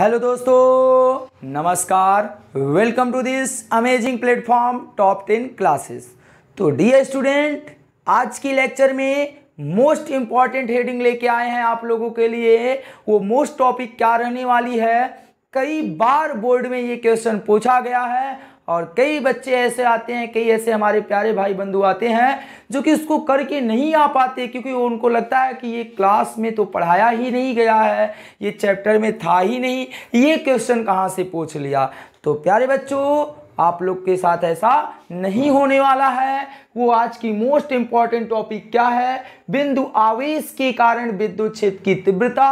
hello दोस्तों नमस्कार welcome to this amazing platform top ten classes तो डी स्टूडेंट आज की लेक्चर में मोस्ट इम्पॉर्टेंट हेडिंग लेके आए हैं आप लोगों के लिए वो मोस्ट टॉपिक क्या रहने वाली है कई बार बोर्ड में ये क्वेश्चन पूछा गया है और कई बच्चे ऐसे आते हैं कई ऐसे हमारे प्यारे भाई बंधु आते हैं जो कि उसको करके नहीं आ पाते क्योंकि उनको लगता है कि ये क्लास में तो पढ़ाया ही नहीं गया है ये चैप्टर में था ही नहीं ये क्वेश्चन कहाँ से पूछ लिया तो प्यारे बच्चों आप लोग के साथ ऐसा नहीं होने वाला है वो आज की मोस्ट इंपॉर्टेंट टॉपिक क्या है बिंदु आवेश के कारण विद्युत क्षेत्र की तीव्रता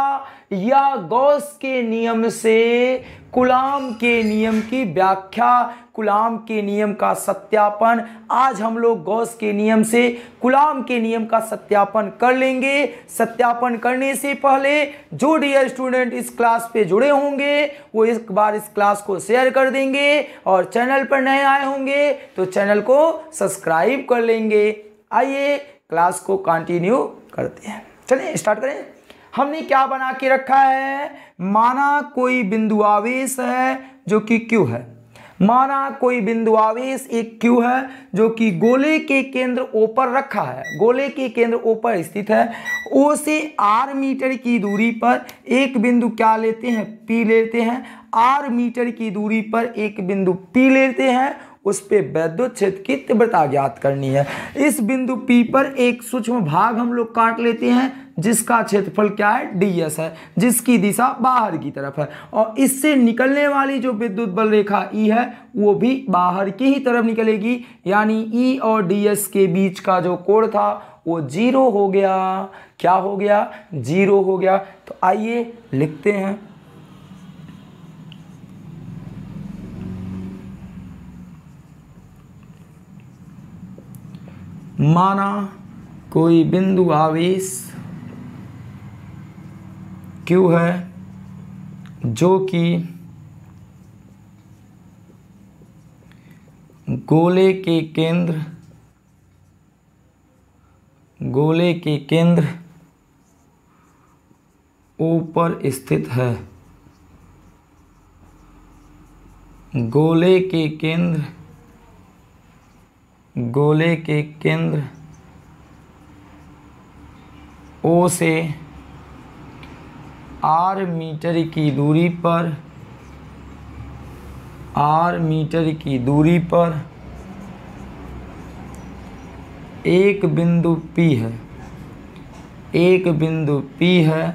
या गौस के नियम से कुलाम के नियम की व्याख्या कुलाम के नियम का सत्यापन आज हम लोग गौस के नियम से कुलाम के नियम का सत्यापन कर लेंगे सत्यापन करने से पहले जो डियर स्टूडेंट इस क्लास पे जुड़े होंगे वो एक बार इस क्लास को शेयर कर देंगे और चैनल पर नए आए होंगे तो चैनल को सब्सक्राइब कर लेंगे आइए क्लास को कंटिन्यू करते हैं चलिए स्टार्ट करें हमने क्या बना के रखा है माना कोई बिंदु आवेश है जो कि क्यू है माना कोई बिंदु आवेश एक क्यू है जो कि गोले के केंद्र ऊपर रखा है गोले के केंद्र ऊपर स्थित है ओ से आर मीटर की दूरी पर एक बिंदु क्या लेते हैं पी लेते हैं आर मीटर की दूरी पर एक बिंदु पी लेते हैं उस पर वैद्युत क्षेत्र की तीव्रता ज्ञात करनी है इस बिंदु पी पर एक सूक्ष्म भाग हम लोग काट लेते हैं जिसका क्षेत्रफल क्या है डी एस है जिसकी दिशा बाहर की तरफ है और इससे निकलने वाली जो विद्युत बल रेखा ई e है वो भी बाहर की ही तरफ निकलेगी यानी ई e और डी एस के बीच का जो कोण था वो जीरो हो गया क्या हो गया जीरो हो गया तो आइए लिखते हैं माना कोई बिंदु आवेश क्यू है जो कि गोले के केंद्र गोले के केंद्र ऊपर स्थित है गोले के केंद्र गोले के केंद्र ओ से आर मीटर की दूरी पर आर मीटर की दूरी पर एक बिंदु पी है एक बिंदु पी है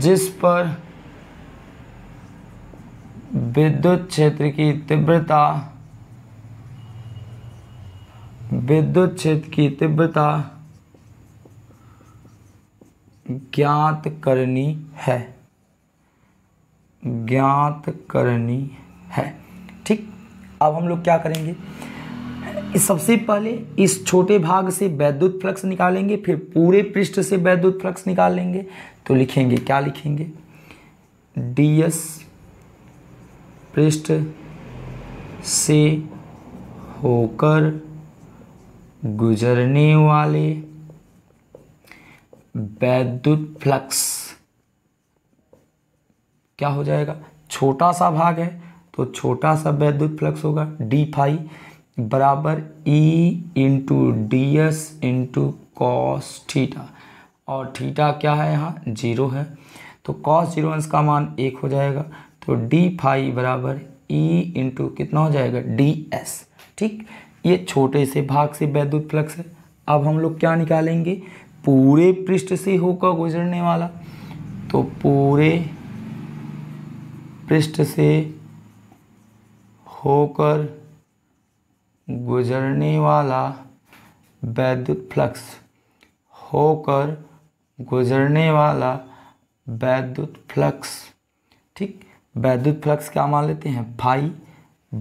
जिस पर विद्युत क्षेत्र की तीव्रता विद्युत क्षेत्र की तीव्रता ज्ञात करनी है ज्ञात करनी है ठीक अब हम लोग क्या करेंगे सबसे पहले इस छोटे भाग से वैद्युत फ्लक्स निकालेंगे फिर पूरे पृष्ठ से वैद्युत फ्लक्स निकालेंगे तो लिखेंगे क्या लिखेंगे डी एस पृष्ठ से होकर गुजरने वाले वैद्युत फ्लक्स क्या हो जाएगा छोटा सा भाग है तो छोटा सा वैद्युत फ्लक्स होगा डी फाई बराबर E into D S into cos theta और थीटा क्या है यहाँ जीरो है तो कॉस जीरो अंश का मान एक हो जाएगा तो डी फाई बराबर ई e इंटू कितना हो जाएगा डी एस ठीक ये छोटे से भाग से वैद्युत फ्लक्स है अब हम लोग क्या निकालेंगे पूरे पृष्ठ से होकर गुजरने वाला तो पूरे पृष्ठ से होकर गुजरने वाला वैद्युत फ्लक्स होकर गुजरने वाला वैद्युत फ्लक्स ठीक वैद्युत फ्लक्स क्या मान लेते हैं फाई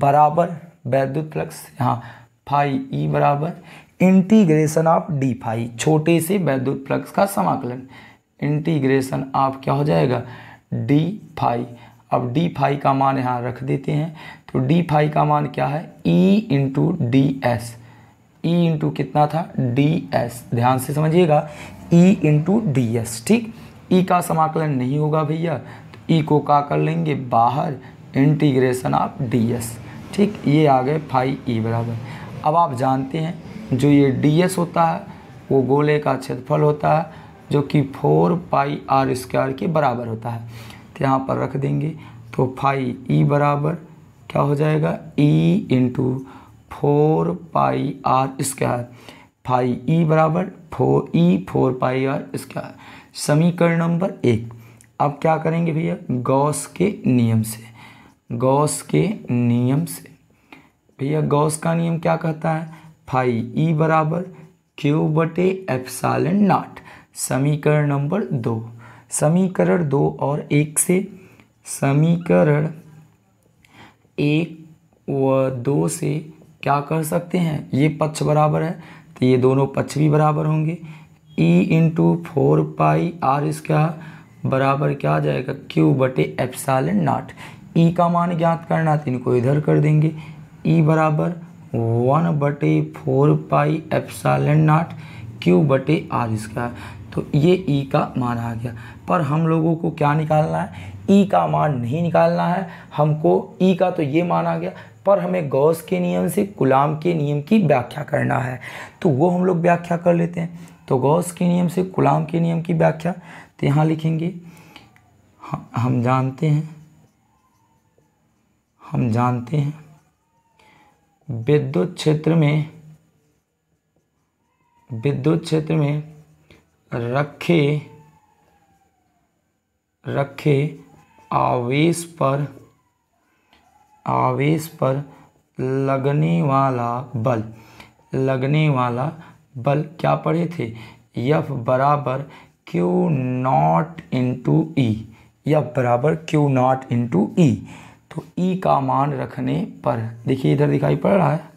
बराबर वैद्युत फ्लक्स हाँ फाई ई बराबर इंटीग्रेशन ऑफ डी फाई छोटे से वैद्युत फ्लक्स का समाकलन इंटीग्रेशन ऑफ क्या हो जाएगा डी फाई अब डी फाई का मान यहाँ रख देते हैं तो डी फाई का मान क्या है E into D S E into कितना था डी एस ध्यान से समझिएगा ई इंटू डी एस ठीक ई e का समाकलन नहीं होगा भैया तो ई e को का कर लेंगे बाहर इंटीग्रेशन ऑफ डी एस ठीक ये आ गए फाई ई e बराबर अब आप जानते हैं जो ये डी एस होता है वो गोले का क्षेत्रफल होता है जो कि फोर पाई आर स्क्वायर के बराबर होता है तो यहाँ पर रख देंगे तो फाई ई बराबर क्या हो जाएगा E into four pi r square phi E बराबर four E four pi r square समीकरण नंबर एक अब क्या करेंगे भैया गौस के नियम से गौस के नियम से भैया गौस का नियम क्या कहता है फाई ई बराबर क्यू बटे एप्सालन नाट समीकरण नंबर दो समीकरण दो और एक से समीकरण एक व दो से क्या कर सकते हैं ये पक्ष बराबर है तो ये दोनों पक्ष भी बराबर होंगे E into four pi r इसका बराबर क्या आ जाएगा क्यू बटे एप्सालन नाट ई e का मान ज्ञात करना तो इनको इधर कर देंगे ई e बराबर वन बटे four pi epsilon naught q बटे आर स्क्वायर तो ये ई e का मान आ गया पर हम लोगों को क्या निकालना है ई e का मान नहीं निकालना है हमको ई e का तो ये मान आ गया पर हमें गौस के नियम से गुलाम के नियम की व्याख्या करना है तो वो हम लोग व्याख्या कर लेते हैं तो गौस के नियम से गुलाम के नियम की व्याख्या तो यहाँ लिखेंगे हम जानते हैं हम जानते हैं विद्युत क्षेत्र में विद्युत क्षेत्र में रखे रखे आवेश पर आवेश पर लगने वाला बल लगने वाला बल क्या पढ़े थे यफ बराबर q naught into E F बराबर क्यू नॉट इंटू ई तो ई का मान रखने पर देखिए इधर दिखाई पड़ रहा है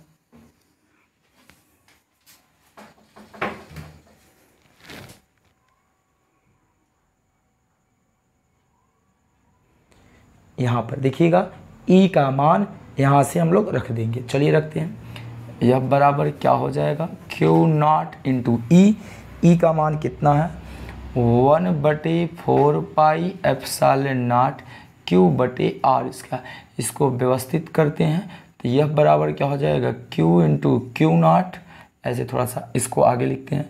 यहां पर देखिएगा ई का मान यहां से हम लोग रख देंगे चलिए रखते हैं यह बराबर क्या हो जाएगा q naught into E का मान कितना है वन बटे फोर पाई एफ साल नाट क्यू बटे आर इसका इसको व्यवस्थित करते हैं तो यह बराबर क्या हो जाएगा क्यू इंटू क्यू नॉट ऐसे थोड़ा सा इसको आगे लिखते हैं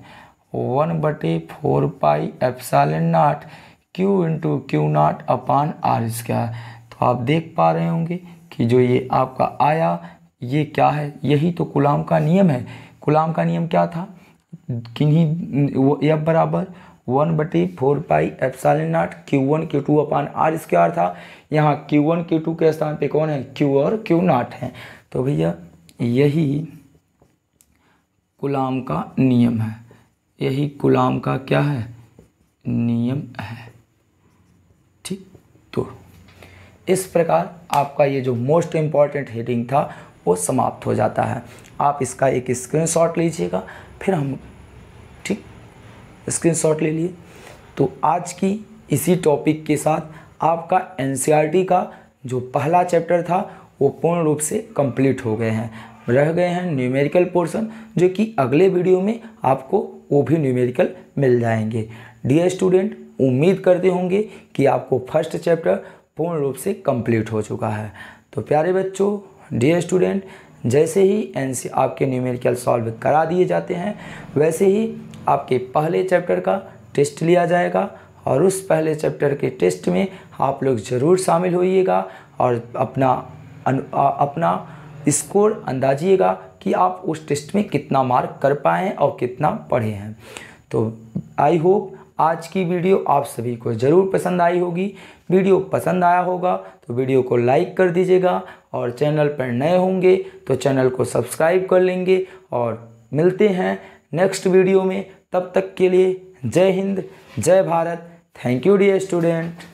वन बटे four pi epsilon naught q into q naught upon r इसका तो आप देख पा रहे होंगे कि जो ये आपका आया ये क्या है यही तो गुलाम का नियम है गुलाम का नियम क्या था किन्हीं वो यह बराबर वन बटी four pi epsilon naught q one q two upon r square था यहाँ क्यू वन क्यू टू के स्थान पे कौन है क्यू और क्यू नॉट है तो भैया यही गुलाम का नियम है यही गुलाम का क्या है नियम है ठीक तो इस प्रकार आपका ये जो मोस्ट इम्पॉर्टेंट हेडिंग था वो समाप्त हो जाता है आप इसका एक स्क्रीनशॉट लीजिएगा फिर हम शॉट ले लिए तो आज की इसी टॉपिक के साथ आपका एन e का जो पहला चैप्टर था वो पूर्ण रूप से कंप्लीट हो गए हैं रह गए हैं न्यूमेरिकल पोर्शन जो कि अगले वीडियो में आपको वो भी न्यूमेरिकल मिल जाएंगे डियर स्टूडेंट उम्मीद करते होंगे कि आपको फर्स्ट चैप्टर पूर्ण रूप से कंप्लीट हो चुका है तो प्यारे बच्चों डियर स्टूडेंट जैसे ही एन e आपके न्यूमेरिकल सॉल्व करा दिए जाते हैं वैसे ही आपके पहले चैप्टर का टेस्ट लिया जाएगा और उस पहले चैप्टर के टेस्ट में आप लोग ज़रूर शामिल होइएगा और अपना अनु, आ, अपना स्कोर अंदाजिएगा कि आप उस टेस्ट में कितना मार्क कर पाए हैं और कितना पढ़े हैं तो आई होप आज की वीडियो आप सभी को ज़रूर पसंद आई होगी वीडियो पसंद आया होगा तो वीडियो को लाइक कर दीजिएगा और चैनल पर नए होंगे तो चैनल को सब्सक्राइब कर लेंगे और मिलते हैं नेक्स्ट वीडियो में तब तक के लिए जय हिंद जय Bharat thank you dear student